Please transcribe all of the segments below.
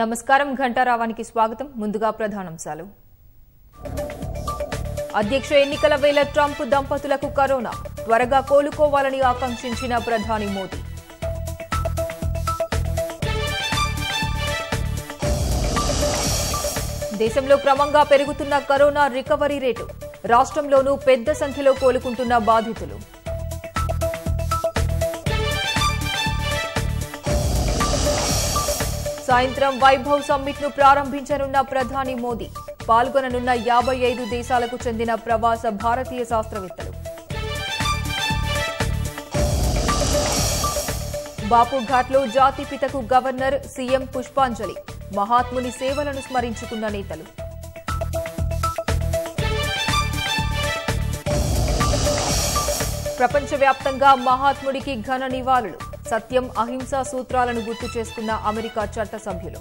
నమస్కారం ఘంటారావానికి స్వాగతం ముందుగా ప్రధానాంశాలు అధ్యక్ష ఎన్నికల వేళ ట్రంప్ దంపతులకు కరోనా త్వరగా కోలుకోవాలని ఆకాంక్షించిన ప్రధాని మోదీ దేశంలో క్రమంగా పెరుగుతున్న కరోనా రికవరీ రేటు రాష్ట్రంలోనూ పెద్ద సంఖ్యలో కోలుకుంటున్న బాధితులు సాయంత్రం వైభవ్ సమ్మిట్ ను ప్రారంభించనున్న ప్రధాని మోదీ పాల్గొననున్న యాభై ఐదు దేశాలకు చెందిన ప్రవాస భారతీయ శాస్త్రవేత్తలు బాపుఘాట్లో జాతిపితకు గవర్నర్ సీఎం పుష్పాంజలి మహాత్ముని సేవలను స్మరించుకున్న నేతలు ప్రపంచవ్యాప్తంగా మహాత్ముడికి ఘన నివాళులు సత్యం అహింస సూత్రాలను గుర్తు చేసుకున్న అమెరికా చట్టసభ్యులు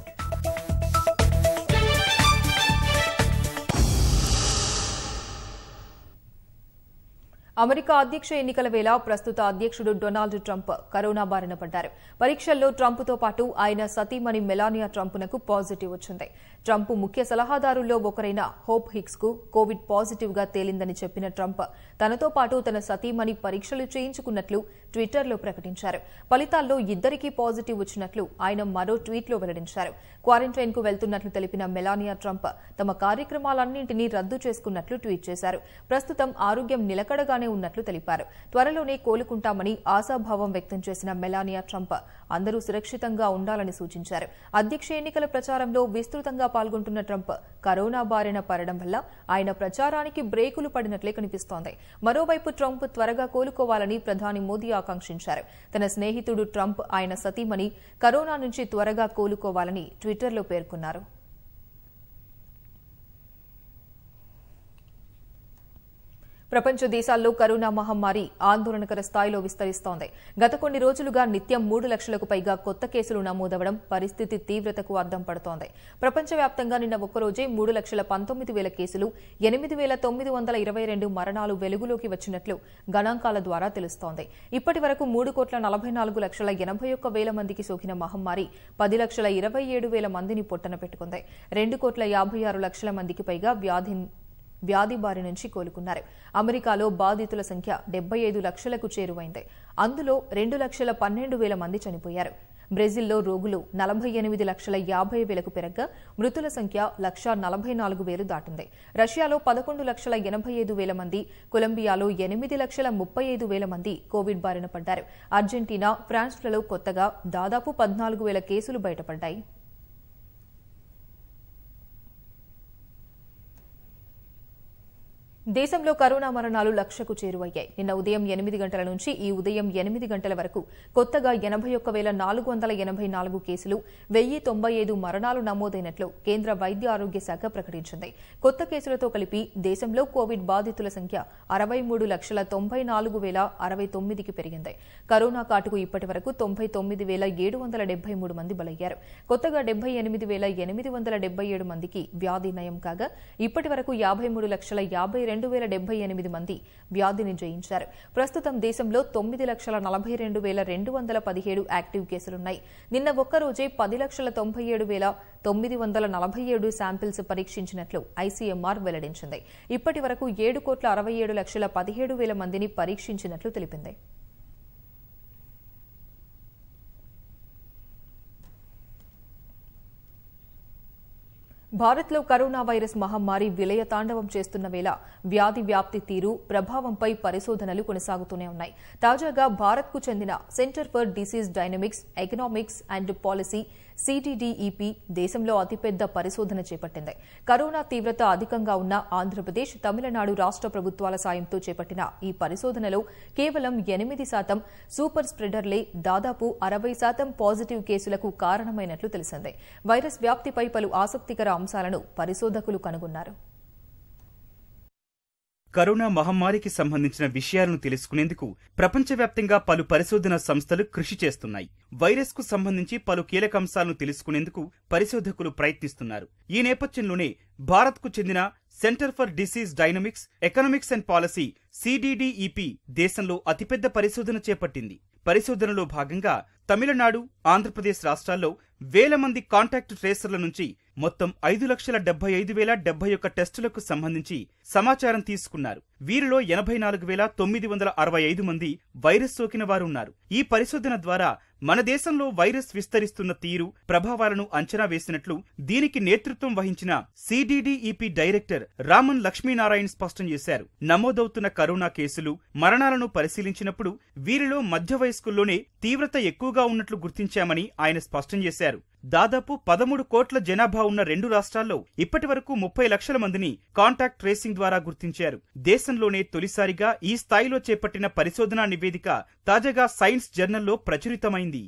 అమెరికా అధ్యక్ష ఎన్నికల వేళ ప్రస్తుత అధ్యక్షుడు డొనాల్డ్ ట్రంప్ కరోనా బారిన పడ్డారు పరీక్షల్లో ట్రంప్తో పాటు ఆయన సతీమణి మెలానియా ట్రంప్నకు పాజిటివ్ వచ్చింది ట్రంప్ ముఖ్య సలహాదారుల్లో ఒకరైన హోప్ హిక్స్ కు కోవిడ్ పాజిటివ్ గా తేలిందని చెప్పిన ట్రంప్ తనతో పాటు తన సతీమణి పరీక్షలు చేయించుకున్నట్లు ట్విట్టర్ లో ప్రకటించారు ఫలితాల్లో ఇద్దరికీ పాజిటివ్ వచ్చినట్లు ఆయన మరో ట్వీట్ లో వెల్లడించారు క్వారంటైన్ కు వెళ్తున్నట్లు తెలిపిన మెలానియా ట్రంప్ తమ కార్యక్రమాలన్నింటినీ రద్దు చేసుకున్నట్లు ట్వీట్ చేశారు ప్రస్తుతం ఆరోగ్యం నిలకడగానే ఉన్నట్లు తెలిపారు త్వరలోనే కోలుకుంటామని ఆశాభావం వ్యక్తం చేసిన మెలానియా ట్రంప్ అందరూ సురక్షితంగా ఉండాలని సూచించారు అధ్యక్ష ఎన్నికల ప్రచారంలో విస్తృతంగా పాల్గొంటున్న ట్రంప్ కరోనా బారిన పడడం వల్ల ఆయన ప్రచారానికి బ్రేకులు పడినట్లే కనిపిస్తోంది మరోవైపు ట్రంప్ త్వరగా కోలుకోవాలని ప్రధాని మోదీ ఆకాంక్షించారు తన స్నేహితుడు ట్రంప్ ఆయన సతీమణి కరోనా నుంచి త్వరగా కోలుకోవాలని ట్విట్టర్లో పేర్కొన్నారు ప్రపంచ దేశాల్లో కరోనా మహమ్మారి ఆందోళనకర స్థాయిలో విస్తరిస్తోంది గత కొన్ని రోజులుగా నిత్యం మూడు లక్షలకు పైగా కొత్త కేసులు నమోదవడం పరిస్థితి తీవ్రతకు అద్దం పడుతోంది ప్రపంచవ్యాప్తంగా నిన్న ఒక్కరోజే మూడు లక్షల పంతొమ్మిది వేల కేసులు ఎనిమిది వేల తొమ్మిది వందల ఇరవై రెండు మరణాలు వెలుగులోకి వచ్చినట్లు గణాంకాల ద్వారా తెలుస్తోంది ఇప్పటి వరకు మూడు కోట్ల నలభై నాలుగు లక్షల ఎనభై ఒక్క వేల మందికి సోకిన మహమ్మారి పది లక్షల ఇరవై ఏడు వేల మందిని పొట్టన పెట్టుకుంది రెండు కోట్ల యాభై ఆరు లక్షల మందికి పైగా వ్యాధి వ్యాధి బారి నుంచి కోలుకున్నారు అమెరికాలో బాధితుల సంఖ్య డెబ్బై ఐదు లక్షలకు చేరువైంది అందులో రెండు లక్షల పన్నెండు వేల మంది చనిపోయారు బ్రెజిల్లో రోగులు నలభై ఎనిమిది లక్షల యాభై వేలకు పెరగ్గా మృతుల సంఖ్య లక్ష నలభై నాలుగు వేలు దాటింది రష్యాలో పదకొండు లక్షల ఎనభై ఐదు వేల మంది కొలంబియాలో ఎనిమిది లక్షల ముప్పై ఐదు వేల మంది కోవిడ్ బారిన పడ్డారు అర్జెంటీనా ఫ్రాన్స్లలో కొత్తగా దాదాపు పద్నాలుగు వేల కేసులు బయటపడ్డాయి దేశంలో కరోనా మరణాలు లక్షకు చేరువయ్యాయి నిన్న ఉదయం ఎనిమిది గంటల నుంచి ఈ ఉదయం ఎనిమిది గంటల వరకు కొత్తగా ఎనభై ఒక్క వేల నాలుగు వందల ఎనభై నాలుగు కేసులు వెయ్యి తొంభై ఐదు మరణాలు నమోదైనట్లు కేంద్ర వైద్య ఆరోగ్య శాఖ ప్రకటించింది కొత్త కేసులతో కలిపి దేశంలో కోవిడ్ బాధితుల సంఖ్య అరవై మూడు లక్షల తొంభై నాలుగు వేల అరవై తొమ్మిదికి పెరిగింది కరోనా కాటుకు ఇప్పటి వరకు తొంభై తొమ్మిది వేల ఏడు వందల డెబ్బై మూడు మంది బలయ్యారు కొత్తగా డెబ్బై ఎనిమిది వేల ఎనిమిది వందల డెబ్బై ఏడు మందికి వ్యాధి నయం కాగా ఇప్పటి వరకు యాభై మూడు లక్షల యాభై రెండు రెండు వేల డెబ్బై ఎనిమిది మంది వ్యాధిని జయించారు ప్రస్తుతం దేశంలో తొమ్మిది లక్షల నలభై రెండు వేల రెండు వందల పదిహేడు యాక్టివ్ కేసులున్నాయి నిన్న ఒక్కరోజే పది లక్షల తొంభై ఏడు వేల తొమ్మిది వందల నలభై ఏడు శాంపిల్స్ పరీక్షించినట్లు ఐసీఎంఆర్ వెల్లడించింది ఇప్పటి వరకు ఏడు కోట్ల అరవై ఏడు లక్షల పదిహేడు వేల మందిని పరీక్షించినట్లు తెలిపింది భారత్లో కరోనా వైరస్ మహమ్మారి విలయ తాండవం చేస్తున్న వేళ వ్యాధి వ్యాప్తి తీరు ప్రభావంపై పరిశోధనలు కొనసాగుతూనే ఉన్నాయి తాజాగా భారత్కు చెందిన centre for disease dynamics economics and policy CDDEP దేశంలో అతిపెద్ద పరిశోధన చేపట్టింది కరోనా తీవ్రత అధికంగా ఉన్న ఆంధ్రప్రదేశ్ తమిళనాడు రాష్ట ప్రభుత్వాల సాయంతో చేపట్టిన ఈ పరిశోధనలో కేవలం ఎనిమిది శాతం సూపర్ స్ప్రెడర్లే దాదాపు అరవై శాతం పాజిటివ్ కేసులకు కారణమైనట్లు తెలిసింది వైరస్ వ్యాప్తిపై పలు ఆసక్తికర అంశాలను పరిశోధకులు కనుగొన్నారు కరోనా మహమ్మారికి సంబంధించిన విషయాలను తెలుసుకునేందుకు ప్రపంచవ్యాప్తంగా పలు పరిశోధన సంస్థలు కృషి చేస్తున్నాయి వైరస్ కు సంబంధించి పలు కీలక అంశాలను తెలుసుకునేందుకు పరిశోధకులు ప్రయత్నిస్తున్నారు ఈ నేపథ్యంలోనే భారత్కు చెందిన centre for disease dynamics economics and policy CDDEP దేశంలో అతిపెద్ద పరిశోధన చేపట్టింది పరిశోధనలో భాగంగా తమిళనాడు ఆంధ్రప్రదేశ్ రాష్ట్రాల్లో వేల మంది కాంటాక్ట్ ట్రేసర్ల నుంచి మొత్తం ఐదు లక్షల డెబ్బై ఐదు వేల డెబ్బై ఒక్క టెస్టులకు సంబంధించి సమాచారం తీసుకున్నారు వీరిలో ఎనభై నాలుగు వేల తొమ్మిది వందల అరవై ఐదు మంది వైరస్ సోకిన వారున్నారు ఈ పరిశోధన ద్వారా మన దేశంలో వైరస్ విస్తరిస్తున్న తీరు ప్రభావాలను అంచనా వేసినట్లు దీనికి నేతృత్వం వహించిన సిడిడిఈపి డైరెక్టర్ రామన్ లక్ష్మీనారాయణ స్పష్టం చేశారు నమోదవుతున్న కరోనా కేసులు మరణాలను పరిశీలించినప్పుడు వీరిలో మధ్య వయస్కుల్లోనే తీవ్రత ఎక్కువగా ఉన్నట్లు గుర్తించామని ఆయన స్పష్టం చేశారు దాదాపు పదమూడు కోట్ల జనాభా ఉన్న రెండు రాష్ట్రాల్లో ఇప్పటి వరకు ముప్పై లక్షల మందిని కాంటాక్ట్ ట్రేసింగ్ ద్వారా గుర్తించారు దేశంలోనే తొలిసారిగా ఈ స్థాయిలో చేపట్టిన పరిశోధనా నివేదిక తాజాగా సైన్స్ జర్నల్లో ప్రచురితమైంది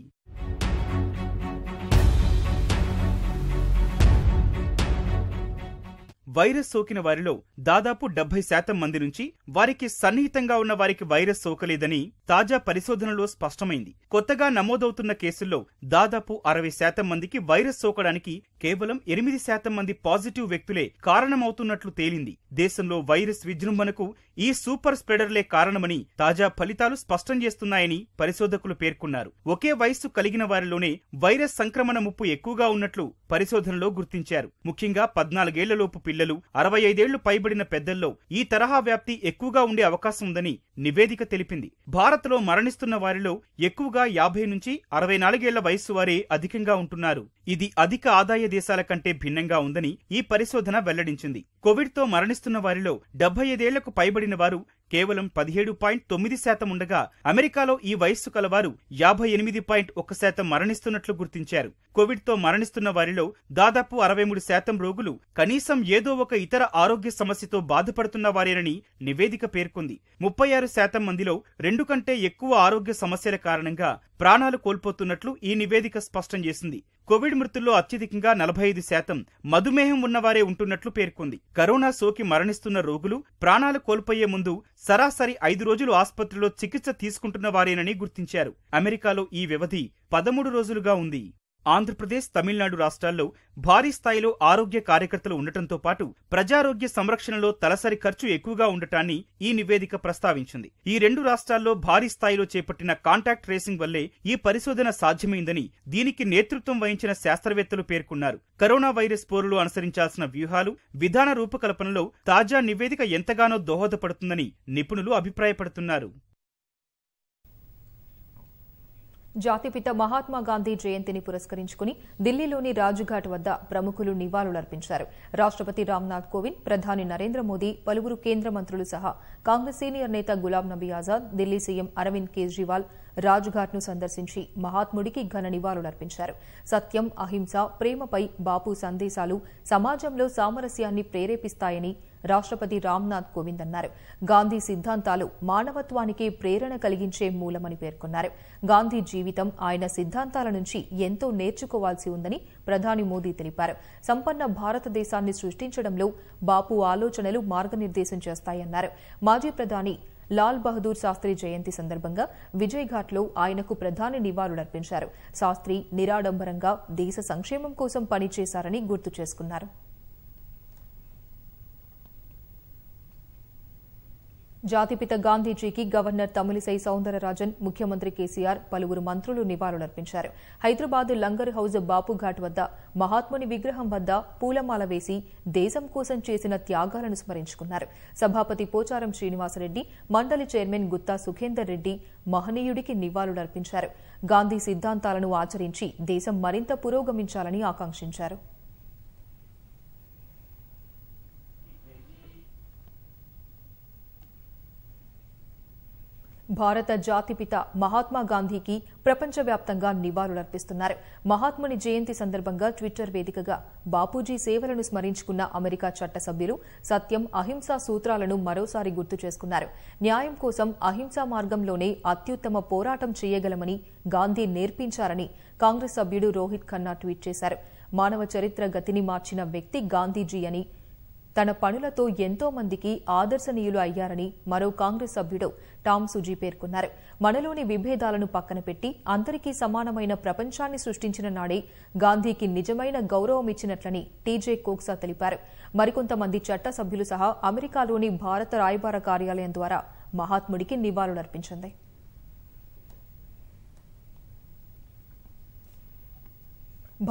వైరస్ సోకిన వారిలో దాదాపు డెబ్బై శాతం మంది నుంచి వారికి సన్నిహితంగా ఉన్న వారికి వైరస్ సోకలేదని తాజా పరిశోధనలో స్పష్టమైంది కొత్తగా నమోదవుతున్న కేసుల్లో దాదాపు అరవై శాతం మందికి వైరస్ సోకడానికి కేవలం ఎనిమిది శాతం మంది పాజిటివ్ వ్యక్తులే కారణమవుతున్నట్లు తేలింది దేశంలో వైరస్ విజృంభణకు ఈ సూపర్ స్ప్రెడర్లే కారణమని తాజా ఫలితాలు స్పష్టం చేస్తున్నాయని పరిశోధకులు పేర్కొన్నారు ఒకే వయస్సు కలిగిన వారిలోనే వైరస్ సంక్రమణ ముప్పు ఎక్కువగా ఉన్నట్లు పరిశోధనలో గుర్తించారు ముఖ్యంగా పద్నాలుగేళ్లలోపు పిల్లలు పిల్లలు అరవై ఐదేళ్లు పైబడిన పెద్దల్లో ఈ తరహా వ్యాప్తి ఎక్కువగా ఉండే అవకాశం ఉందని నివేదిక తెలిపింది భారత్లో మరణిస్తున్న వారిలో ఎక్కువగా యాభై నుంచి అరవై నాలుగేళ్ల వయస్సు వారే అధికంగా ఉంటున్నారు ఇది అధిక ఆదాయ దేశాల కంటే భిన్నంగా ఉందని ఈ పరిశోధన వెల్లడించింది కోవిడ్తో మరణిస్తున్న వారిలో డెబ్బై ఐదేళ్లకు పైబడిన వారు కేవలం పదిహేడు పాయింట్ తొమ్మిది శాతం ఉండగా అమెరికాలో ఈ వయస్సు కలవారు యాభై ఎనిమిది పాయింట్ ఒక శాతం మరణిస్తున్నట్లు గుర్తించారు కోవిడ్తో మరణిస్తున్న వారిలో దాదాపు అరవై మూడు శాతం రోగులు కనీసం ఏదో ఒక ఇతర ఆరోగ్య సమస్యతో బాధపడుతున్న వారేనని నివేదిక పేర్కొంది ముప్పై ఆరు శాతం మందిలో రెండు కంటే ఎక్కువ ఆరోగ్య సమస్యల కారణంగా ప్రాణాలు కోల్పోతున్నట్లు ఈ నివేదిక స్పష్టం చేసింది కోవిడ్ మృతుల్లో అత్యధికంగా నలభై ఐదు శాతం మధుమేహం ఉన్నవారే ఉంటున్నట్లు పేర్కొంది కరోనా సోకి మరణిస్తున్న రోగులు ప్రాణాలు కోల్పోయే ముందు సరాసరి ఐదు రోజులు ఆసుపత్రిలో చికిత్స తీసుకుంటున్న వారేనని గుర్తించారు అమెరికాలో ఈ వ్యవధి పదమూడు రోజులుగా ఉంది ఆంధ్రప్రదేశ్ తమిళనాడు రాష్ట్రాల్లో భారీ స్థాయిలో ఆరోగ్య కార్యకర్తలు ఉండటంతో పాటు ప్రజారోగ్య సంరక్షణలో తలసరి ఖర్చు ఎక్కువగా ఉండటాన్ని ఈ నివేదిక ప్రస్తావించింది ఈ రెండు రాష్ట్రాల్లో భారీ స్థాయిలో చేపట్టిన కాంటాక్ట్ ట్రేసింగ్ వల్లే ఈ పరిశోధన సాధ్యమైందని దీనికి నేతృత్వం వహించిన శాస్త్రవేత్తలు పేర్కొన్నారు కరోనా వైరస్ పోరులు అనుసరించాల్సిన వ్యూహాలు విధాన రూపకల్పనలో తాజా నివేదిక ఎంతగానో దోహదపడుతుందని నిపుణులు అభిప్రాయపడుతున్నారు జాతిపిత మహాత్మా గాంధీ జయంతిని పురస్కరించుకుని ఢిల్లీలోని రాజ్ఘాట్ వద్ద ప్రముఖులు నివాళులర్పించారు రాష్టపతి రామ్నాథ్ కోవింద్ ప్రధాని నరేంద్ర మోదీ పలువురు కేంద్ర మంత్రులు సహా కాంగ్రెస్ సీనియర్ నేత గులాం నబీ ఆజాద్ ఢిల్లీ సీఎం అరవింద్ కేజ్రీవాల్ రాజ్ఘాట్ను సందర్శించి మహాత్ముడికి ఘన నివాళులర్పించారు సత్యం అహింస ప్రేమపై బాపు సందేశాలు సమాజంలో సామరస్యాన్ని ప్రేరేపిస్తాయని రాష్ట్రపతి రామ్నాథ్ కోవింద్ అన్నారు గాంధీ సిద్ధాంతాలు మానవత్వానికి ప్రేరణ కలిగించే మూలమని పేర్కొన్నారు గాంధీ జీవితం ఆయన సిద్ధాంతాల నుంచి ఎంతో నేర్చుకోవాల్సి ఉందని ప్రధాని మోదీ తెలిపారు సంపన్న భారతదేశాన్ని సృష్టించడంలో బాపు ఆలోచనలు మార్గనిర్దేశం చేస్తాయన్నారు మాజీ ప్రధాని లాల్ బహదూర్ శాస్త్రి జయంతి సందర్భంగా లో ఆయనకు ప్రధాని నివాళులర్పించారు శాస్త్రి నిరాడంబరంగా దేశ సంక్షేమం కోసం పనిచేశారని గుర్తు చేసుకున్నారు జాతిపిత గాంధీజీకి గవర్నర్ తమిళిసై సౌందరరాజన్ ముఖ్యమంత్రి కేసీఆర్ పలువురు మంత్రులు నివాళులర్పించారు హైదరాబాద్ లంగర్ హౌజ్ బాపుఘాట్ వద్ద మహాత్ముని విగ్రహం వద్ద పూలమాల వేసి దేశం కోసం చేసిన త్యాగాలను స్మరించుకున్నారు సభాపతి పోచారం శ్రీనివాసరెడ్డి మండలి చైర్మన్ గుత్తా సుఖేందర్ రెడ్డి మహనీయుడికి నివాళులర్పించారు గాంధీ సిద్ధాంతాలను ఆచరించి దేశం మరింత పురోగమించాలని ఆకాంక్షించారు భారత జాతిపిత మహాత్మా గాంధీకి ప్రపంచవ్యాప్తంగా నివాళులర్పిస్తున్నారు మహాత్ముని జయంతి సందర్భంగా ట్విట్టర్ వేదికగా బాపూజీ సేవలను స్మరించుకున్న అమెరికా చట్టసభ్యులు సత్యం అహింసా సూత్రాలను మరోసారి గుర్తు చేసుకున్నారు న్యాయం కోసం అహింసా మార్గంలోనే అత్యుత్తమ పోరాటం చేయగలమని గాంధీ నేర్పించారని కాంగ్రెస్ సభ్యుడు రోహిత్ ఖన్నా ట్వీట్ చేశారు మానవ చరిత్ర గతిని మార్చిన వ్యక్తి గాంధీజీ అని తన పనులతో ఎంతో మందికి ఆదర్శనీయులు అయ్యారని మరో కాంగ్రెస్ సభ్యుడు టామ్ సుజీ పేర్కొన్నారు మనలోని విభేదాలను పక్కన పెట్టి అందరికీ సమానమైన ప్రపంచాన్ని సృష్టించిన నాడే గాంధీకి నిజమైన గౌరవం ఇచ్చినట్లని టీజే కోక్సా తెలిపారు మరికొంతమంది చట్ట సభ్యులు సహా అమెరికాలోని భారత రాయబార కార్యాలయం ద్వారా మహాత్ముడికి నివాళులర్పించింది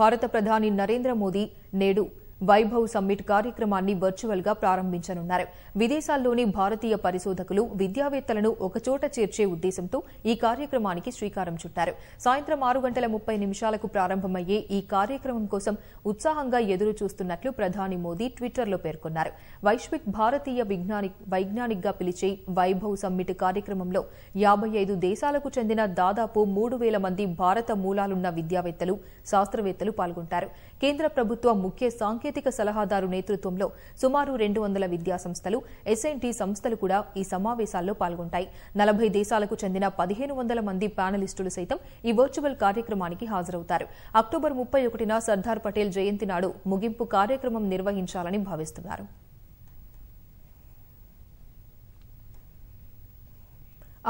భారత ప్రధాని నరేంద్ర మోదీ నేడు వైభవ్ సమ్మిట్ కార్యక్రమాన్ని వర్చువల్ గా ప్రారంభించనున్నారు విదేశాల్లోని భారతీయ పరిశోధకులు విద్యావేత్తలను ఒకచోట చేర్చే ఉద్దేశంతో ఈ కార్యక్రమానికి శ్రీకారం చుట్టారు సాయంత్రం ఆరు గంటల ముప్పై నిమిషాలకు ప్రారంభమయ్యే ఈ కార్యక్రమం కోసం ఉత్సాహంగా ఎదురు చూస్తున్నట్లు ప్రధాని మోదీ ట్విట్టర్లో పేర్కొన్నారు వైశ్విక్ భారతీయ గా పిలిచే వైభవ్ సమ్మిట్ కార్యక్రమంలో యాభై ఐదు దేశాలకు చెందిన దాదాపు మూడు వేల మంది భారత మూలాలున్న విద్యావేత్తలు శాస్త్రవేత్తలు పాల్గొంటారు కేంద్ర ప్రభుత్వ ముఖ్య సాంకేతిక సాంకేతిక సలహాదారు నేతృత్వంలో సుమారు రెండు వందల విద్యా సంస్థలు ఎస్ఎన్టీ సంస్థలు కూడా ఈ సమావేశాల్లో పాల్గొంటాయి నలభై దేశాలకు చెందిన పదిహేను వందల మంది ప్యానలిస్టులు సైతం ఈ వర్చువల్ కార్యక్రమానికి హాజరవుతారు అక్టోబర్ ముప్పై ఒకటిన సర్దార్ పటేల్ జయంతి నాడు ముగింపు కార్యక్రమం నిర్వహించాలని భావిస్తున్నారు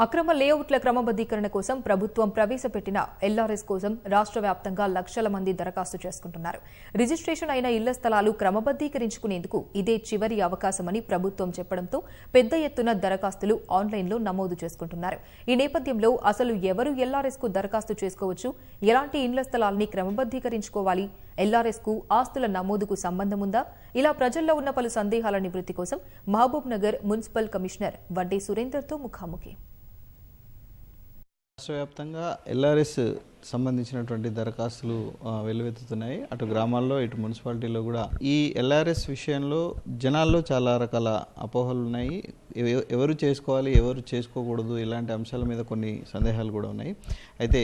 అక్రమ లేఅవుట్ల క్రమబద్దీకరణ కోసం ప్రభుత్వం ప్రవేశపెట్టిన ఎల్ఆర్ఎస్ కోసం రాష్ట్ర వ్యాప్తంగా లక్షల మంది దరఖాస్తు చేసుకుంటున్నారు రిజిస్ట్రేషన్ అయిన ఇళ్ల స్థలాలు క్రమబద్దీకరించుకునేందుకు ఇదే చివరి అవకాశమని ప్రభుత్వం చెప్పడంతో పెద్ద ఎత్తున దరఖాస్తులు ఆన్లైన్లో నమోదు చేసుకుంటున్నారు ఈ నేపథ్యంలో అసలు ఎవరు ఎల్ఆర్ఎస్ కు దరఖాస్తు చేసుకోవచ్చు ఎలాంటి ఇళ్ల స్థలాల్ని క్రమబద్దీకరించుకోవాలి ఎల్ఆర్ఎస్ కు ఆస్తుల నమోదుకు సంబంధముందా ఇలా ప్రజల్లో ఉన్న పలు సందేహాల నివృత్తి కోసం మహబూబ్ నగర్ మున్సిపల్ కమిషనర్ వడ్డే సురేందర్తో ముఖాముఖి రాష్ట్రవ్యాప్తంగా ఎల్ఆర్ఎస్ సంబంధించినటువంటి దరఖాస్తులు వెల్లువెత్తుతున్నాయి అటు గ్రామాల్లో ఇటు మున్సిపాలిటీలో కూడా ఈ ఎల్ఆర్ఎస్ విషయంలో జనాల్లో చాలా రకాల అపోహలు ఉన్నాయి ఎవరు చేసుకోవాలి ఎవరు చేసుకోకూడదు ఇలాంటి అంశాల మీద కొన్ని సందేహాలు కూడా ఉన్నాయి అయితే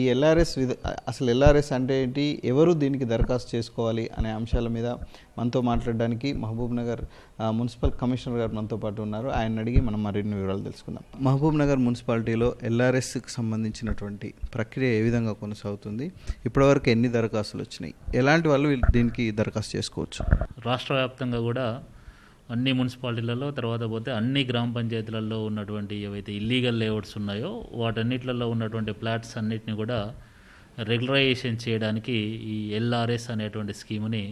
ఈ ఎల్ఆర్ఎస్ అసలు ఎల్ఆర్ఎస్ అంటే ఏంటి ఎవరు దీనికి దరఖాస్తు చేసుకోవాలి అనే అంశాల మీద మనతో మాట్లాడడానికి మహబూబ్ నగర్ మున్సిపల్ కమిషనర్ గారు మనతో పాటు ఉన్నారు ఆయన అడిగి మనం మరిన్ని వివరాలు తెలుసుకుందాం మహబూబ్ నగర్ మున్సిపాలిటీలో ఎల్ఆర్ఎస్కి సంబంధించినటువంటి ప్రక్రియ ఏ విధంగా కొనసాగుతుంది ఇప్పటివరకు ఎన్ని దరఖాస్తులు వచ్చినాయి ఎలాంటి వాళ్ళు దీనికి దరఖాస్తు చేసుకోవచ్చు రాష్ట్ర వ్యాప్తంగా కూడా అన్ని మున్సిపాలిటీలలో తర్వాత పోతే అన్ని గ్రామ పంచాయతీలలో ఉన్నటువంటి ఏవైతే ఇల్లీగల్ లేఅవుట్స్ ఉన్నాయో వాటన్నిట్లలో ఉన్నటువంటి ప్లాట్స్ అన్నిటిని కూడా రెగ్యులరైజేషన్ చేయడానికి ఈ ఎల్ఆర్ఎస్ అనేటువంటి స్కీమ్ని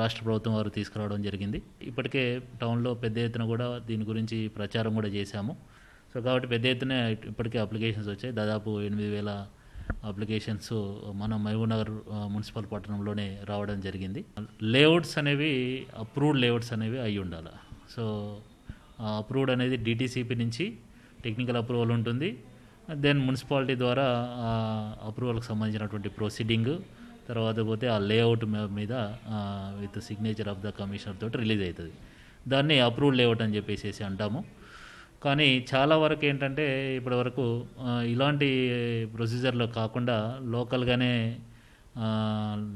రాష్ట్ర ప్రభుత్వం వారు తీసుకురావడం జరిగింది ఇప్పటికే టౌన్లో పెద్ద ఎత్తున కూడా దీని గురించి ప్రచారం కూడా చేశాము సో కాబట్టి పెద్ద ఎత్తున ఇప్పటికే అప్లికేషన్స్ వచ్చాయి దాదాపు ఎనిమిది వేల అప్లికేషన్స్ మన నగర్ మున్సిపల్ పట్టణంలోనే రావడం జరిగింది లేఅవుట్స్ అనేవి అప్రూవ్డ్ లేఅవుట్స్ అనేవి అయి ఉండాలి సో అప్రూవ్డ్ అనేది డిటీసీపీ నుంచి టెక్నికల్ అప్రూవల్ ఉంటుంది దెన్ మున్సిపాలిటీ ద్వారా అప్రూవల్కి సంబంధించినటువంటి ప్రొసీడింగ్ తర్వాత పోతే ఆ లేఅవుట్ మీద with signature of the commissioner తోటి రిలీజ్ అవుతుంది దాన్ని అప్రూవ్డ్ లేఅవుట్ అని చెప్పేసి అంటాము కానీ చాలా వరకు ఏంటంటే ఇప్పటి వరకు ఇలాంటి ప్రొసీజర్లో కాకుండా లోకల్గానే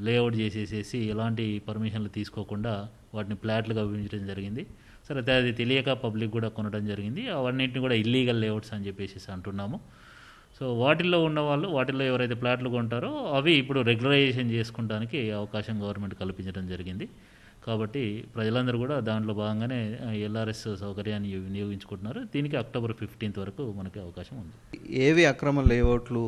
లేఅవుట్ చేసేసేసి ఎలాంటి పర్మిషన్లు తీసుకోకుండా వాటిని ప్లాట్లుగా విభజించడం జరిగింది సరే అది తెలియక పబ్లిక్ కూడా కొనడం జరిగింది అవన్నింటిని కూడా ఇల్లీగల్ లేఅవుట్స్ అని చెప్పేసి అంటున్నాము సో వాటిల్లో ఉన్న వాళ్ళు వాటిల్లో ఎవరైతే ప్లాట్లు కొంటారో అవి ఇప్పుడు రెగ్యులరైజేషన్ చేసుకోవడానికి అవకాశం గవర్నమెంట్ కల్పించడం జరిగింది కాబట్టి ప్రజలందరూ కూడా దాంట్లో భాగంగానే ఎల్ఆర్ఎస్ సౌకర్యాన్ని వినియోగించుకుంటున్నారు దీనికి అక్టోబర్ ఫిఫ్టీన్త్ వరకు మనకి అవకాశం ఉంది ఏవి అక్రమ లేఅవుట్లు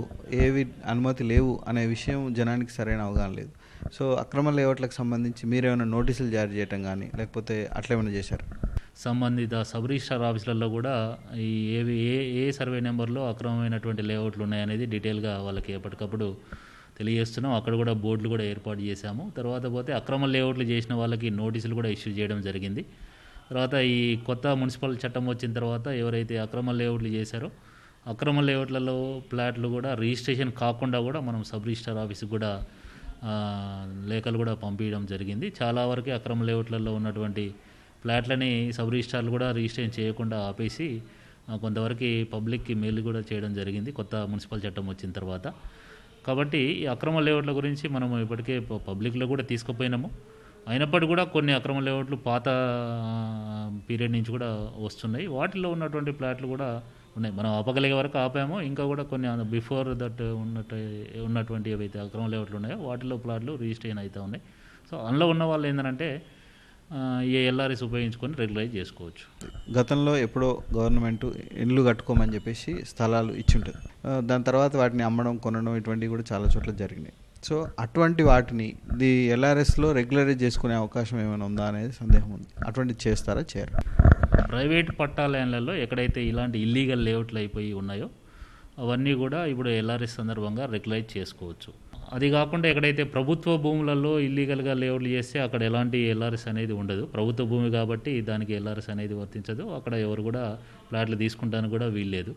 ఏవి అనుమతి లేవు అనే విషయం జనానికి సరైన అవగాహన లేదు సో అక్రమ లేఅవుట్లకు సంబంధించి మీరేమైనా నోటీసులు జారీ చేయడం కానీ లేకపోతే అట్లేమైనా చేశారు సంబంధిత సబ్ రిజిస్టార్ ఆఫీసులలో కూడా ఈ ఏవి ఏ ఏ సర్వే నెంబర్లో అక్రమమైనటువంటి లేఅవుట్లు ఉన్నాయనేది డీటెయిల్గా వాళ్ళకి ఎప్పటికప్పుడు తెలియజేస్తున్నాం అక్కడ కూడా బోర్డులు కూడా ఏర్పాటు చేశాము తర్వాత పోతే అక్రమ లేఅవుట్లు చేసిన వాళ్ళకి నోటీసులు కూడా ఇష్యూ చేయడం జరిగింది తర్వాత ఈ కొత్త మున్సిపల్ చట్టం వచ్చిన తర్వాత ఎవరైతే అక్రమ లేఅవుట్లు చేశారో అక్రమ లేఅవుట్లలో ప్లాట్లు కూడా రిజిస్ట్రేషన్ కాకుండా కూడా మనం సబ్ రిజిస్టర్ ఆఫీస్కి కూడా లేఖలు కూడా పంపించడం జరిగింది చాలా వరకు అక్రమ లేఅవుట్లలో ఉన్నటువంటి ప్లాట్లని సబ్ రిజిస్ట్రార్లు కూడా రిజిస్ట్రేషన్ చేయకుండా ఆపేసి కొంతవరకు పబ్లిక్కి మెయిల్ కూడా చేయడం జరిగింది కొత్త మున్సిపల్ చట్టం వచ్చిన తర్వాత కాబట్టి ఈ అక్రమ లేఅవుట్ల గురించి మనం ఇప్పటికే పబ్లిక్లో కూడా తీసుకుపోయినాము అయినప్పటికీ కూడా కొన్ని అక్రమ లేఅవుట్లు పాత పీరియడ్ నుంచి కూడా వస్తున్నాయి వాటిలో ఉన్నటువంటి ప్లాట్లు కూడా ఉన్నాయి మనం ఆపగలిగే వరకు ఆపాము ఇంకా కూడా కొన్ని బిఫోర్ దట్ ఉన్నట్టు ఉన్నటువంటి ఏవైతే అక్రమ లేఅవుట్లు ఉన్నాయో వాటిలో ప్లాట్లు రిజిస్ట్రేషన్ అవుతూ ఉన్నాయి సో అందులో ఉన్న వాళ్ళు ఏంటంటే ఈ ఎల్ఆర్ఎస్ ఉపయోగించుకొని రెగ్యులైజ్ చేసుకోవచ్చు గతంలో ఎప్పుడో గవర్నమెంట్ ఇండ్లు కట్టుకోమని చెప్పేసి స్థలాలు ఇచ్చింటుంది దాని తర్వాత వాటిని అమ్మడం కొనడం ఇటువంటివి కూడా చాలా చోట్ల జరిగినాయి సో అటువంటి వాటిని ది ఎల్ఆర్ఎస్లో రెగ్యులరైజ్ చేసుకునే అవకాశం ఏమైనా ఉందా అనేది సందేహం ఉంది అటువంటి చేస్తారా చేయరు ప్రైవేట్ పట్టా ఎక్కడైతే ఇలాంటి ఇల్లీగల్ లేఅవుట్లు అయిపోయి ఉన్నాయో అవన్నీ కూడా ఇప్పుడు ఎల్ఆర్ఎస్ సందర్భంగా రెగ్యులైజ్ చేసుకోవచ్చు అది కాకుండా ఎక్కడైతే ప్రభుత్వ భూములలో ఇల్లీగల్గా లేఅవుట్లు చేస్తే అక్కడ ఎలాంటి ఎల్ఆర్ఎస్ అనేది ఉండదు ప్రభుత్వ భూమి కాబట్టి దానికి ఎల్ఆర్ఎస్ అనేది వర్తించదు అక్కడ ఎవరు కూడా ఫ్లాట్లు తీసుకుంటానికి కూడా వీల్లేదు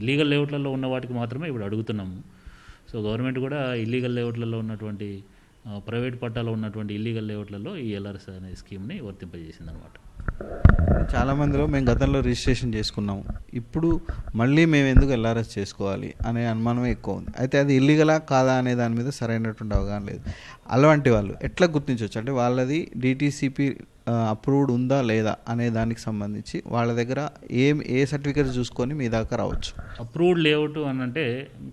ఇల్లీగల్ లేఅవుట్లలో ఉన్న వాటికి మాత్రమే ఇప్పుడు అడుగుతున్నాము సో గవర్నమెంట్ కూడా ఇల్లీగల్ లేఅవుట్లలో ఉన్నటువంటి ప్రైవేట్ పట్టాలో ఉన్నటువంటి ఇల్లీగల్ లేఅవుట్లలో ఈ ఎల్ఆర్ఎస్ అనే స్కీమ్ని వర్తింపజేసింది అనమాట చాలామందిలో మేము గతంలో రిజిస్ట్రేషన్ చేసుకున్నాము ఇప్పుడు మళ్ళీ మేము ఎందుకు ఎల్ఆర్ఎస్ చేసుకోవాలి అనే అనుమానం ఎక్కువ ఉంది అయితే అది ఇల్లీగలా కాదా అనే దాని మీద సరైనటువంటి అవగాహన లేదు అలాంటి వాళ్ళు ఎట్లా గుర్తించవచ్చు అంటే వాళ్ళది డిటీసీపీ అప్రూవ్డ్ ఉందా లేదా అనే దానికి సంబంధించి వాళ్ళ దగ్గర ఏం ఏ సర్టిఫికేట్ చూసుకొని మీ దాకా రావచ్చు అప్రూవ్డ్ లేఅవుట్ అని అంటే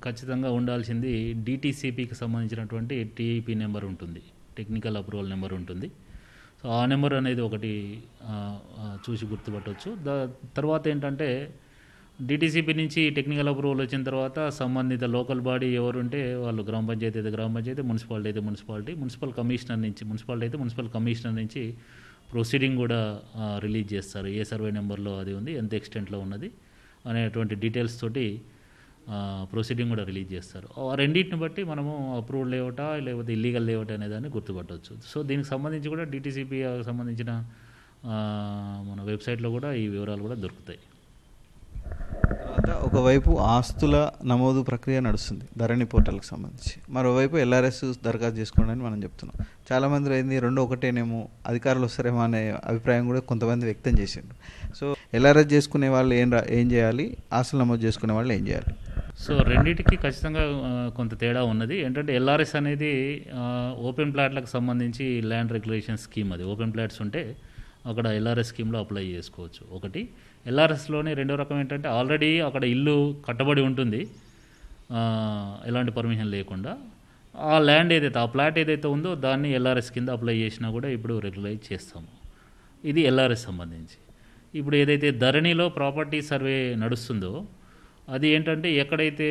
ఖచ్చితంగా ఉండాల్సింది డిటీసీపీకి సంబంధించినటువంటి టీఈపీ నెంబర్ ఉంటుంది టెక్నికల్ అప్రూవల్ నెంబర్ ఉంటుంది సో ఆ నెంబర్ అనేది ఒకటి చూసి గుర్తుపట్టవచ్చు దా తర్వాత ఏంటంటే డిటీసీపీ నుంచి టెక్నికల్ అప్రూవల్ వచ్చిన తర్వాత సంబంధిత లోకల్ బాడీ ఎవరుంటే వాళ్ళు గ్రామ పంచాయతీ అయితే గ్రామ పంచాయతీ మున్సిపాలిటీ అయితే మున్సిపాలిటీ మున్సిపల్ కమిషనర్ నుంచి మున్సిపాలిటీ అయితే మున్సిపల్ కమిషనర్ నుంచి ప్రొసీడింగ్ కూడా రిలీజ్ చేస్తారు ఏ సర్వే నెంబర్లో అది ఉంది ఎంత ఎక్స్టెంట్లో ఉన్నది అనేటువంటి డీటెయిల్స్ తోటి ప్రొసీడింగ్ కూడా రిలీజ్ చేస్తారు రెండింటిని బట్టి మనము అప్రూవ్డ్ లేవటా లేకపోతే ఇల్లీగల్ లేవట దాన్ని గుర్తుపట్టవచ్చు సో దీనికి సంబంధించి కూడా డిటీసీపీ సంబంధించిన మన వెబ్సైట్లో కూడా ఈ వివరాలు కూడా దొరుకుతాయి తర్వాత ఒకవైపు ఆస్తుల నమోదు ప్రక్రియ నడుస్తుంది ధరణి పోర్టల్కి సంబంధించి మరోవైపు ఎల్ఆర్ఎస్ దరఖాస్తు చేసుకోండి అని మనం చెప్తున్నాం చాలామంది అయింది రెండు ఒకటేనేమో అధికారులు వస్తారేమో అనే అభిప్రాయం కూడా కొంతమంది వ్యక్తం చేసిండ్రు సో ఎల్ఆర్ఎస్ చేసుకునే వాళ్ళు ఏం ఏం చేయాలి ఆస్తులు నమోదు చేసుకునే వాళ్ళు ఏం చేయాలి సో రెండింటికి ఖచ్చితంగా కొంత తేడా ఉన్నది ఏంటంటే ఎల్ఆర్ఎస్ అనేది ఓపెన్ ప్లాట్లకు సంబంధించి ల్యాండ్ రెగ్యులేషన్ స్కీమ్ అది ఓపెన్ ప్లాట్స్ ఉంటే అక్కడ ఎల్ఆర్ఎస్ స్కీమ్లో అప్లై చేసుకోవచ్చు ఒకటి ఎల్ఆర్ఎస్లోనే రెండో రకం ఏంటంటే ఆల్రెడీ అక్కడ ఇల్లు కట్టబడి ఉంటుంది ఎలాంటి పర్మిషన్ లేకుండా ఆ ల్యాండ్ ఏదైతే ఆ ప్లాట్ ఏదైతే ఉందో దాన్ని ఎల్ఆర్ఎస్ కింద అప్లై చేసినా కూడా ఇప్పుడు రెగ్యులైజ్ చేస్తాము ఇది ఎల్ఆర్ఎస్ సంబంధించి ఇప్పుడు ఏదైతే ధరణిలో ప్రాపర్టీ సర్వే నడుస్తుందో అది ఏంటంటే ఎక్కడైతే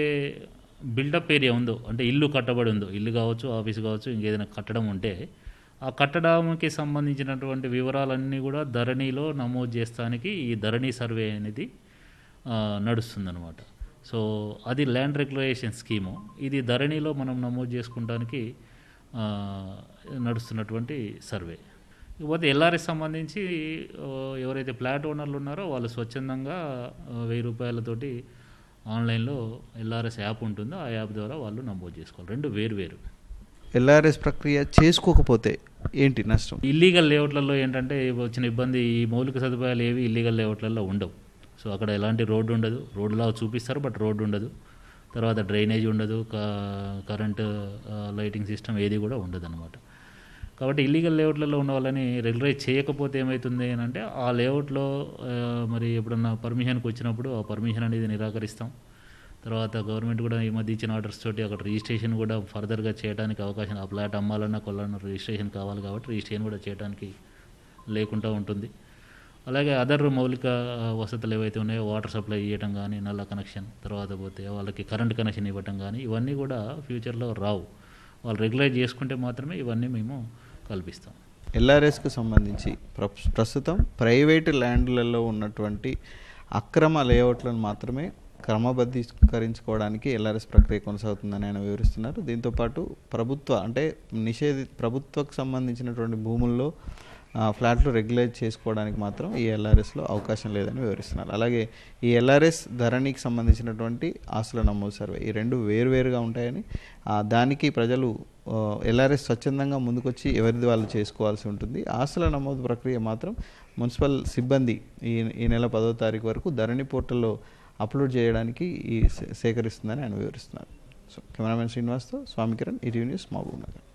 బిల్డప్ ఏరియా ఉందో అంటే ఇల్లు కట్టబడి ఉందో ఇల్లు కావచ్చు ఆఫీస్ కావచ్చు ఇంకేదైనా కట్టడం ఉంటే ఆ కట్టడానికి సంబంధించినటువంటి వివరాలన్నీ కూడా ధరణిలో నమోదు చేస్తానికి ఈ ధరణి సర్వే అనేది అనమాట సో అది ల్యాండ్ రెగ్యులేషన్ స్కీము ఇది ధరణిలో మనం నమోదు చేసుకుంటానికి నడుస్తున్నటువంటి సర్వే ఇకపోతే ఎల్ఆర్ఎస్ సంబంధించి ఎవరైతే ఫ్లాట్ ఓనర్లు ఉన్నారో వాళ్ళు స్వచ్ఛందంగా వెయ్యి రూపాయలతోటి ఆన్లైన్లో ఎల్ఆర్ఎస్ యాప్ ఉంటుందో ఆ యాప్ ద్వారా వాళ్ళు నమోదు చేసుకోవాలి రెండు వేరు వేరు ఎల్ఆర్ఎస్ ప్రక్రియ చేసుకోకపోతే ఏంటి నష్టం ఇల్లీగల్ లేఅవుట్లలో ఏంటంటే వచ్చిన ఇబ్బంది ఈ మౌలిక సదుపాయాలు ఏవి ఇల్లీగల్ లేఅవుట్లలో ఉండవు సో అక్కడ ఎలాంటి రోడ్డు ఉండదు రోడ్డులా చూపిస్తారు బట్ రోడ్డు ఉండదు తర్వాత డ్రైనేజ్ ఉండదు కరెంటు లైటింగ్ సిస్టమ్ ఏది కూడా ఉండదు అనమాట కాబట్టి ఇల్లీగల్ లేఅవుట్లలో ఉన్న వాళ్ళని రెగ్యులైజ్ చేయకపోతే ఏమవుతుంది అని అంటే ఆ లేఅవుట్లో మరి ఎప్పుడన్నా పర్మిషన్కి వచ్చినప్పుడు ఆ పర్మిషన్ అనేది నిరాకరిస్తాం తర్వాత గవర్నమెంట్ కూడా ఈ మధ్య ఇచ్చిన ఆర్డర్స్ తోటి అక్కడ రిజిస్ట్రేషన్ కూడా ఫర్దర్గా చేయడానికి అవకాశం ఆ ప్లాట్ అమ్మాలన్నా కొల్లాలన్నా రిజిస్ట్రేషన్ కావాలి కాబట్టి రిజిస్ట్రేషన్ కూడా చేయడానికి లేకుండా ఉంటుంది అలాగే అదర్ మౌలిక వసతులు ఏవైతే ఉన్నాయో వాటర్ సప్లై ఇవ్వటం కానీ నల్ల కనెక్షన్ తర్వాత పోతే వాళ్ళకి కరెంట్ కనెక్షన్ ఇవ్వటం కానీ ఇవన్నీ కూడా ఫ్యూచర్లో రావు వాళ్ళు రెగ్యులైజ్ చేసుకుంటే మాత్రమే ఇవన్నీ మేము కల్పిస్తాం ఎల్ఆర్ఎస్కు సంబంధించి ప్రస్తుతం ప్రైవేటు ల్యాండ్లలో ఉన్నటువంటి అక్రమ లేఅవుట్లను మాత్రమే క్రమబద్ధీకరించుకోవడానికి ఎల్ఆర్ఎస్ ప్రక్రియ కొనసాగుతుందని ఆయన వివరిస్తున్నారు దీంతోపాటు ప్రభుత్వ అంటే నిషేధి ప్రభుత్వకు సంబంధించినటువంటి భూముల్లో ఫ్లాట్లు రెగ్యులేట్ చేసుకోవడానికి మాత్రం ఈ ఎల్ఆర్ఎస్లో అవకాశం లేదని వివరిస్తున్నారు అలాగే ఈ ఎల్ఆర్ఎస్ ధరణికి సంబంధించినటువంటి ఆస్తుల నమోదు సర్వే ఈ రెండు వేరువేరుగా ఉంటాయని దానికి ప్రజలు ఎల్ఆర్ఎస్ స్వచ్ఛందంగా ముందుకొచ్చి ఎవరిది వాళ్ళు చేసుకోవాల్సి ఉంటుంది ఆస్తుల నమోదు ప్రక్రియ మాత్రం మున్సిపల్ సిబ్బంది ఈ ఈ నెల పదో తారీఖు వరకు ధరణి పోర్టల్లో అప్లోడ్ చేయడానికి ఈ సేకరిస్తుందని ఆయన వివరిస్తున్నారు సో కెమెరామెన్ శ్రీనివాస్తో స్వామికిరణ్ ఈటీవీ న్యూస్ మహబూబ్ నగర్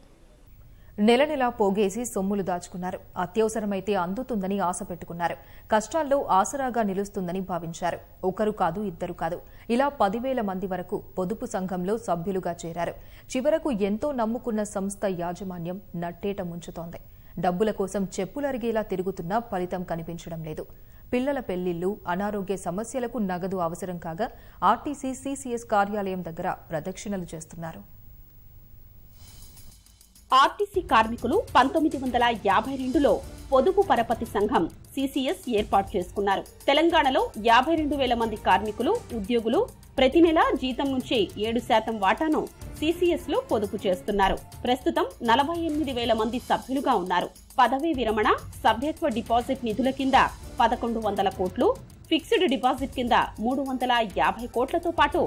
నెల నెలా పోగేసి సొమ్ములు దాచుకున్నారు అత్యవసరమైతే అందుతుందని ఆశ పెట్టుకున్నారు కష్టాల్లో ఆసరాగా నిలుస్తుందని భావించారు ఒకరు కాదు ఇద్దరు కాదు ఇలా పదివేల మంది వరకు పొదుపు సంఘంలో సభ్యులుగా చేరారు చివరకు ఎంతో నమ్ముకున్న సంస్థ యాజమాన్యం నట్టేట ముంచుతోంది డబ్బుల కోసం చెప్పులరిగేలా తిరుగుతున్నా ఫలితం కనిపించడం లేదు పిల్లల పెళ్లిళ్లు అనారోగ్య సమస్యలకు నగదు అవసరం కాగా ఆర్టీసీ సీసీఎస్ కార్యాలయం దగ్గర ప్రదక్షిణలు చేస్తున్నారు ఆర్టీసీ కార్మికులు పంతొమ్మిది వందల యాభై రెండులో పొదుపు పరపతి సంఘం సిసిఎస్ ఏర్పాటు చేసుకున్నారు తెలంగాణలో యాభై రెండు వేల మంది కార్మికులు ఉద్యోగులు ప్రతి నెల జీతం నుంచి ఏడు శాతం వాటాను సిసిఎస్ లో పొదుపు చేస్తున్నారు ప్రస్తుతం నలభై ఎనిమిది వేల మంది సభ్యులుగా ఉన్నారు పదవీ విరమణ సభ్యత్వ డిపాజిట్ నిధుల కింద పదకొండు వందల కోట్లు ఫిక్స్డ్ డిపాజిట్ కింద మూడు వందల యాభై కోట్లతో పాటు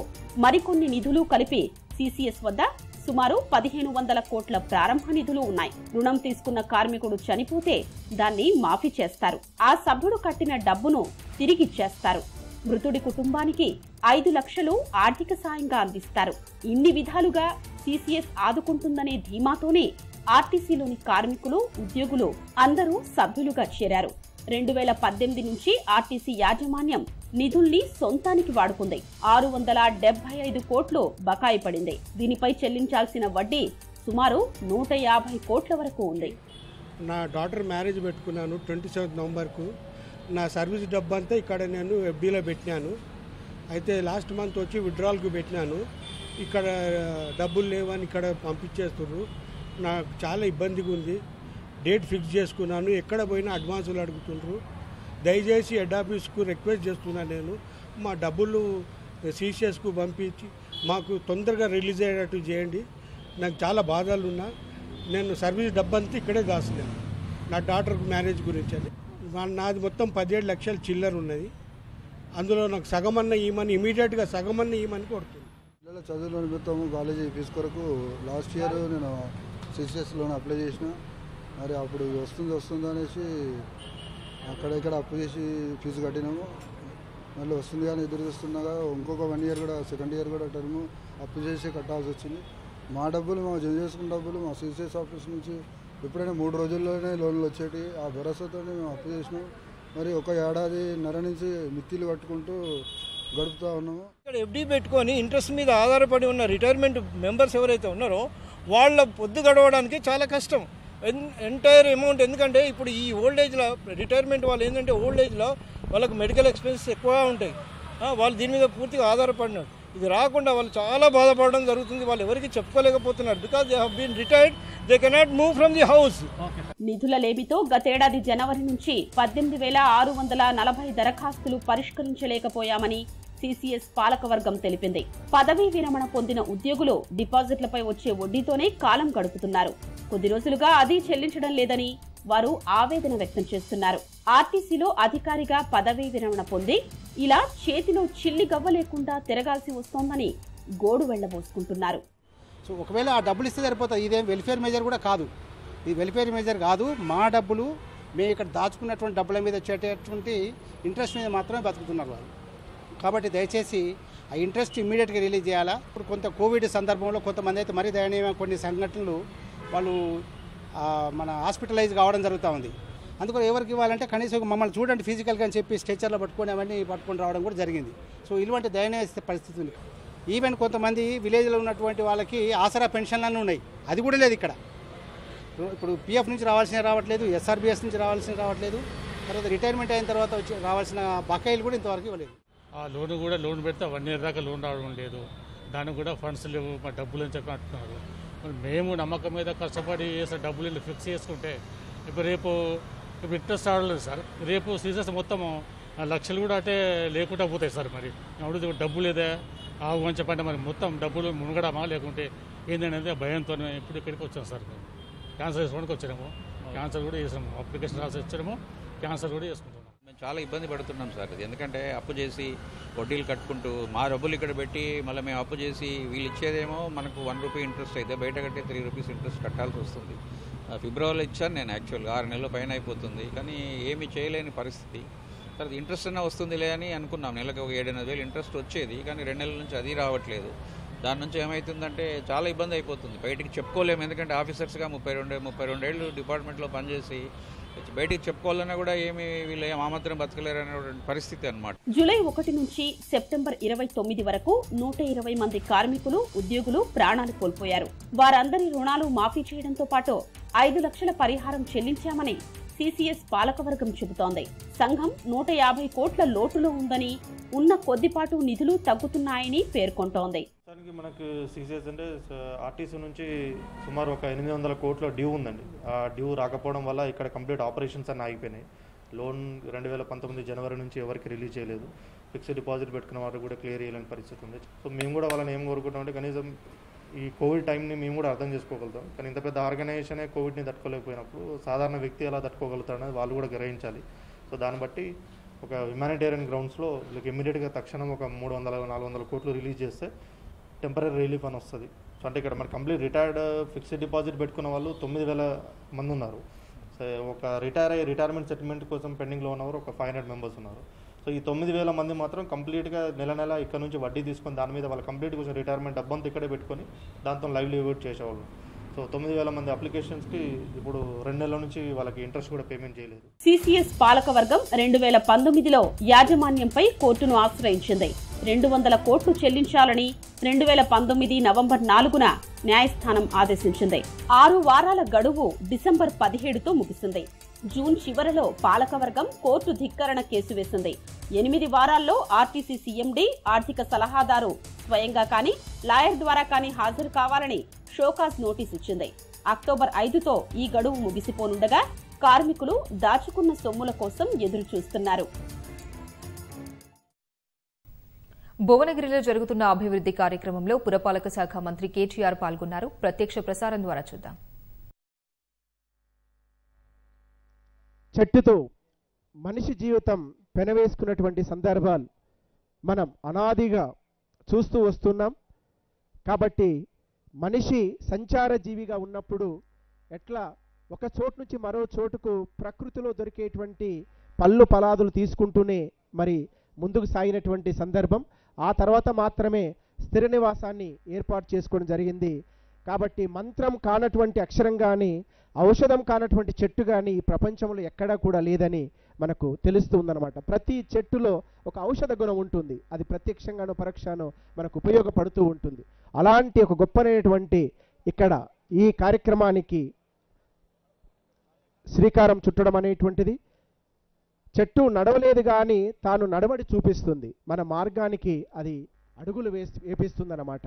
మరికొన్ని నిధులు కలిపి సిసిఎస్ వద్ద సుమారు పదిహేను వందల కోట్ల ప్రారంభ నిధులు ఉన్నాయి రుణం తీసుకున్న కార్మికుడు చనిపోతే దాన్ని మాఫీ చేస్తారు ఆ సభ్యుడు కట్టిన డబ్బును తిరిగిచ్చేస్తారు మృతుడి కుటుంబానికి ఐదు లక్షలు ఆర్థిక సాయంగా అందిస్తారు ఇన్ని విధాలుగా సిసిఎస్ ఆదుకుంటుందనే ధీమాతోనే ఆర్టీసీలోని కార్మికులు ఉద్యోగులు అందరూ సభ్యులుగా చేరారు రెండు వేల పద్దెనిమిది నుంచి ఆర్టీసీ యాజమాన్యం నిధుల్ని సొంతానికి వాడుకుంది ఆరు వందల డెబ్బై ఐదు కోట్లు బకాయి పడింది దీనిపై చెల్లించాల్సిన వడ్డీ సుమారు నూట యాభై కోట్ల వరకు ఉంది నా డాటర్ మ్యారేజ్ పెట్టుకున్నాను ట్వంటీ సెవెంత్ నవంబర్కు నా సర్వీస్ డబ్బు అంతా ఇక్కడ నేను ఎఫ్డీలో పెట్టినాను అయితే లాస్ట్ మంత్ వచ్చి విత్డ్రాల్కి పెట్టినాను ఇక్కడ డబ్బులు లేవని ఇక్కడ పంపించేస్తున్నారు నాకు చాలా ఇబ్బందిగా ఉంది డేట్ ఫిక్స్ చేసుకున్నాను ఎక్కడ పోయినా అడ్వాన్సులు అడుగుతుండ్రు దయచేసి హెడ్ ఆఫీస్కు రిక్వెస్ట్ చేస్తున్నా నేను మా డబ్బులు సీసీఎస్కు పంపించి మాకు తొందరగా రిలీజ్ అయ్యేటట్టు చేయండి నాకు చాలా బాధలు ఉన్నా నేను సర్వీస్ డబ్బంతా ఇక్కడే దాస్తున్నాను నా డాటర్కు మ్యారేజ్ గురించి అని నాది మొత్తం పదిహేడు లక్షల చిల్లర ఉన్నది అందులో నాకు సగమన్న ఈమని ఇమీడియట్గా సగమన్న ఈమని కొడుతుంది పిల్లల చదువుల నిమిత్తం కాలేజీ ఫీజు కొరకు లాస్ట్ ఇయర్ నేను సిసిఎస్ లోన్ అప్లై చేసిన మరి అప్పుడు వస్తుంది వస్తుంది అనేసి అక్కడ ఇక్కడ అప్పు చేసి ఫీజు కట్టినాము మళ్ళీ వస్తుంది కానీ ఎదురు చూస్తున్నాగా ఇంకొక వన్ ఇయర్ కూడా సెకండ్ ఇయర్ కూడా టర్ము అప్పు చేసి కట్టాల్సి వచ్చింది మా డబ్బులు మా జమ చేసుకున్న డబ్బులు మా సిసిఎస్ ఆఫీస్ నుంచి ఎప్పుడైనా మూడు రోజుల్లోనే లోన్లు వచ్చేటి ఆ భరోసాతో మేము అప్పు చేసినాం మరి ఒక ఏడాది నెల నుంచి మిత్తిలు కట్టుకుంటూ గడుపుతూ ఉన్నాము ఇక్కడ ఎఫ్డీ పెట్టుకొని ఇంట్రెస్ట్ మీద ఆధారపడి ఉన్న రిటైర్మెంట్ మెంబర్స్ ఎవరైతే ఉన్నారో వాళ్ళ పొద్దు గడవడానికి చాలా కష్టం ఎంటైర్ అమౌంట్ ఎందుకంటే ఇప్పుడు ఈ ఓల్డ్ ఏజ్లో రిటైర్మెంట్ వాళ్ళు ఏంటంటే ఓల్డ్ ఏజ్లో వాళ్ళకు మెడికల్ ఎక్స్పెన్సెస్ ఎక్కువగా ఉంటాయి వాళ్ళు దీని మీద పూర్తిగా ఆధారపడినారు ఇది రాకుండా వాళ్ళు చాలా బాధపడడం జరుగుతుంది వాళ్ళు ఎవరికి చెప్పుకోలేకపోతున్నారు because they been retired they cannot move from the house నిధుల లేమితో గతేడాది జనవరి నుంచి పద్దెనిమిది వేల ఆరు వందల నలభై దరఖాస్తులు పరిష్కరించలేకపోయామని సిసిఎస్ పాలకవర్గం తెలిపింది పదవీ విరమణ పొందిన ఉద్యోగులు డిపాజిట్లపై వచ్చే వడ్డీతోనే కాలం గడుపుతున్నారు కొద్ది రోజులుగా అది చెల్లించడం లేదని వారు ఆవేదన వ్యక్తం చేస్తున్నారు ఆర్టీసీలో అధికారిగా పదవీ విరమణ పొంది ఇలా చేతిలో చిల్లి గవ్వ లేకుండా తిరగాల్సి వస్తోందని గోడు వెళ్లబోసుకుంటున్నారు సో ఒకవేళ ఆ డబ్బులు ఇస్తే సరిపోతుంది ఇదేం వెల్ఫేర్ మేజర్ కూడా కాదు ఇది వెల్ఫేర్ మేజర్ కాదు మా డబ్బులు మేము ఇక్కడ దాచుకున్నటువంటి డబ్బుల మీద వచ్చేటటువంటి ఇంట్రెస్ట్ మీద మాత్రమే బతుకుతున్నారు వాళ్ళు కాబట్టి దయచేసి ఆ ఇంట్రెస్ట్ ఇమ్మీడియట్గా రిలీజ్ చేయాలా ఇప్పుడు కొంత కోవిడ్ సందర్భంలో కొంతమంది అయితే మరీ దయనీయమైన కొన్ని సంఘటనలు వాళ్ళు మన హాస్పిటలైజ్ కావడం జరుగుతూ ఉంది అందుకని ఎవరికి ఇవ్వాలంటే కనీసం మమ్మల్ని చూడండి ఫిజికల్గా అని చెప్పి స్ట్రెచర్లో పట్టుకొని అవన్నీ పట్టుకొని రావడం కూడా జరిగింది సో ఇటువంటి దయనీయ పరిస్థితి ఉంది ఈవెన్ కొంతమంది విలేజ్లో ఉన్నటువంటి వాళ్ళకి ఆసరా పెన్షన్లన్నీ ఉన్నాయి అది కూడా లేదు ఇక్కడ ఇప్పుడు పిఎఫ్ నుంచి రావాల్సిన రావట్లేదు ఎస్ఆర్బిఎస్ నుంచి రావాల్సిన రావట్లేదు తర్వాత రిటైర్మెంట్ అయిన తర్వాత వచ్చి రావాల్సిన బకాయిలు కూడా ఇంతవరకు ఇవ్వలేదు ఆ లోన్ కూడా లోన్ పెడితే వన్ ఇయర్ దాకా లోన్ రావడం లేదు దానికి కూడా ఫండ్స్ లేవు మా డబ్బులు అని చెప్పి అంటున్నారు మేము నమ్మకం మీద కష్టపడి చేసిన డబ్బులు ఇల్లు ఫిక్స్ చేసుకుంటే ఇప్పుడు రేపు ఇప్పుడు ఇంట్రెస్ట్ రావడం సార్ రేపు సీజన్స్ మొత్తం లక్షలు కూడా అంటే లేకుండా పోతాయి సార్ మరి అప్పుడు డబ్బు లేదా ఆవు అని చెప్పంటే మరి మొత్తం డబ్బులు మునగడమా లేకుంటే ఏంటనేది భయంతో ఇప్పుడు ఇక్కడికి వచ్చాం సార్ మేము క్యాన్సర్ చేసుకోవడానికి వచ్చాము క్యాన్సర్ కూడా చేసాము అప్లికేషన్ రాసి వచ్చినాము క్యాన్సర్ కూడా చేసుకుంటాము చాలా ఇబ్బంది పడుతున్నాం సార్ ఎందుకంటే అప్పు చేసి వడ్డీలు కట్టుకుంటూ మా డబ్బులు ఇక్కడ పెట్టి మళ్ళీ మేము అప్పు చేసి వీళ్ళు ఇచ్చేదేమో మనకు వన్ రూపీ ఇంట్రెస్ట్ అయితే బయట కట్టే త్రీ రూపీస్ ఇంట్రెస్ట్ కట్టాల్సి వస్తుంది ఫిబ్రవరిలో ఇచ్చాను నేను యాక్చువల్గా ఆరు నెలల పైన అయిపోతుంది కానీ ఏమీ చేయలేని పరిస్థితి తర్వాత ఇంట్రెస్ట్ అయినా వస్తుందిలే అని అనుకున్నాం నెలకు ఒక ఏడెనిమిది వేలు ఇంట్రెస్ట్ వచ్చేది కానీ రెండు నెలల నుంచి అది రావట్లేదు దాని నుంచి ఏమవుతుందంటే చాలా ఇబ్బంది అయిపోతుంది బయటికి చెప్పుకోలేము ఎందుకంటే ఆఫీసర్స్గా ముప్పై రెండు ముప్పై రెండేళ్ళు డిపార్ట్మెంట్లో పనిచేసి బయటికి చెప్పుకోవాలన్నా కూడా ఏమి వీళ్ళు ఏం ఆమాత్రం పరిస్థితి అనమాట జూలై ఒకటి నుంచి సెప్టెంబర్ ఇరవై తొమ్మిది వరకు నూట ఇరవై మంది కార్మికులు ఉద్యోగులు ప్రాణాలు కోల్పోయారు వారందరి రుణాలు మాఫీ చేయడంతో పాటు ఐదు లక్షల పరిహారం చెల్లించామని సిసిఎస్ పాలకవర్గం చెబుతోంది సంఘం నూట యాభై కోట్ల లోటులో ఉందని ఉన్న కొద్దిపాటు నిధులు తగ్గుతున్నాయని పేర్కొంటోంది ప్రస్తుతానికి మనకు సీసెస్ అంటే ఆర్టీసీ నుంచి సుమారు ఒక ఎనిమిది వందల కోట్ల డ్యూ ఉందండి ఆ డ్యూ రాకపోవడం వల్ల ఇక్కడ కంప్లీట్ ఆపరేషన్స్ అన్నీ ఆగిపోయినాయి లోన్ రెండు వేల పంతొమ్మిది జనవరి నుంచి ఎవరికి రిలీజ్ చేయలేదు ఫిక్స్డ్ డిపాజిట్ పెట్టుకున్న వాళ్ళు కూడా క్లియర్ చేయలేని పరిస్థితి ఉంది సో మేము కూడా వాళ్ళని ఏం అంటే కనీసం ఈ కోవిడ్ టైంని మేము కూడా అర్థం చేసుకోగలుగుతాం కానీ ఇంత పెద్ద ఆర్గనైజేషనే కోవిడ్ని తట్టుకోలేకపోయినప్పుడు సాధారణ వ్యక్తి ఎలా అనేది వాళ్ళు కూడా గ్రహించాలి సో దాన్ని బట్టి ఒక హ్యుమానిటేరియన్ గ్రౌండ్స్లో వీళ్ళకి ఇమీడియట్గా తక్షణం ఒక మూడు వందల నాలుగు వందల కోట్లు రిలీజ్ చేస్తే టెంపరీ రిలీఫ్ అని వస్తుంది సో అంటే ఇక్కడ మరి కంప్లీట్ రిటైర్డ్ ఫిక్స్డ్ డిపాజిట్ పెట్టుకున్న వాళ్ళు తొమ్మిది వేల మంది ఉన్నారు సో ఒక రిటైర్ అయ్యి రిటైర్మెంట్ సెటిల్మెంట్ కోసం పెండింగ్లో ఉన్నవారు ఒక ఫైవ్ హండ్రెడ్ మెంబర్స్ ఉన్నారు సో ఈ తొమ్మిది వేల మంది మాత్రం కంప్లీట్గా నెల నెల ఇక్కడ నుంచి వడ్డీ తీసుకొని దాని మీద వాళ్ళు కంప్లీట్ కొంచెం రిటైర్మెంట్ డబ్బంతా ఇక్కడే పెట్టుకొని దాంతో లైవ్లీహుడ్ చేసేవాళ్ళు సో తొమ్మిది వేల మంది అప్లికేషన్స్ కి ఇప్పుడు రెండు నెలల నుంచి వాళ్ళకి ఇంట్రెస్ట్ కూడా పేమెంట్ చేయలేదు సిసిఎస్ పాలక వర్గం రెండు వేల పంతొమ్మిదిలో యాజమాన్యంపై కోర్టును ఆశ్రయించింది రెండు వందల కోట్లు చెల్లించాలని రెండు వేల పంతొమ్మిది నవంబర్ నాలుగున న్యాయస్థానం ఆదేశించింది ఆరు వారాల గడువు డిసెంబర్ పదిహేడుతో ముగిసింది జూన్ చివరిలో పాలకవర్గం కోర్టు ధిక్కరణ కేసు వేసింది ఎనిమిది వారాల్లో ఆర్టీసీ సీఎండీ ఆర్థిక సలహాదారు స్వయంగా కానీ లాయర్ ద్వారా కానీ హాజరు కావాలని షోకాస్ నోటీస్ ఇచ్చింది అక్టోబర్ ఐదుతో ఈ గడువు ముగిసిపోనుండగా కార్మికులు దాచుకున్న సొమ్ముల కోసం ఎదురు చూస్తున్నారు భువనగిరిలో జరుగుతున్న అభివృద్ది కార్యక్రమంలో పురపాలక శాఖ మంత్రి కేటీఆర్ పాల్గొన్నారు ప్రత్యక్ష ప్రసారం ద్వారా చూద్దాం చెట్టుతో మనిషి జీవితం పెనవేసుకున్నటువంటి సందర్భాలు మనం అనాదిగా చూస్తూ వస్తున్నాం కాబట్టి మనిషి సంచార జీవిగా ఉన్నప్పుడు ఎట్లా ఒక చోటు నుంచి మరో చోటుకు ప్రకృతిలో దొరికేటువంటి పళ్ళు పలాదులు తీసుకుంటూనే మరి ముందుకు సాగినటువంటి సందర్భం ఆ తర్వాత మాత్రమే స్థిర నివాసాన్ని ఏర్పాటు చేసుకోవడం జరిగింది కాబట్టి మంత్రం కానటువంటి అక్షరం కానీ ఔషధం కానటువంటి చెట్టు కానీ ఈ ప్రపంచంలో ఎక్కడా కూడా లేదని మనకు తెలుస్తూ ఉందనమాట ప్రతి చెట్టులో ఒక ఔషధ గుణం ఉంటుంది అది ప్రత్యక్షంగానో పరోక్షానో మనకు ఉపయోగపడుతూ ఉంటుంది అలాంటి ఒక గొప్పనైనటువంటి ఇక్కడ ఈ కార్యక్రమానికి శ్రీకారం చుట్టడం అనేటువంటిది చెట్టు నడవలేదు కానీ తాను నడవడి చూపిస్తుంది మన మార్గానికి అది అడుగులు వేసి అన్నమాట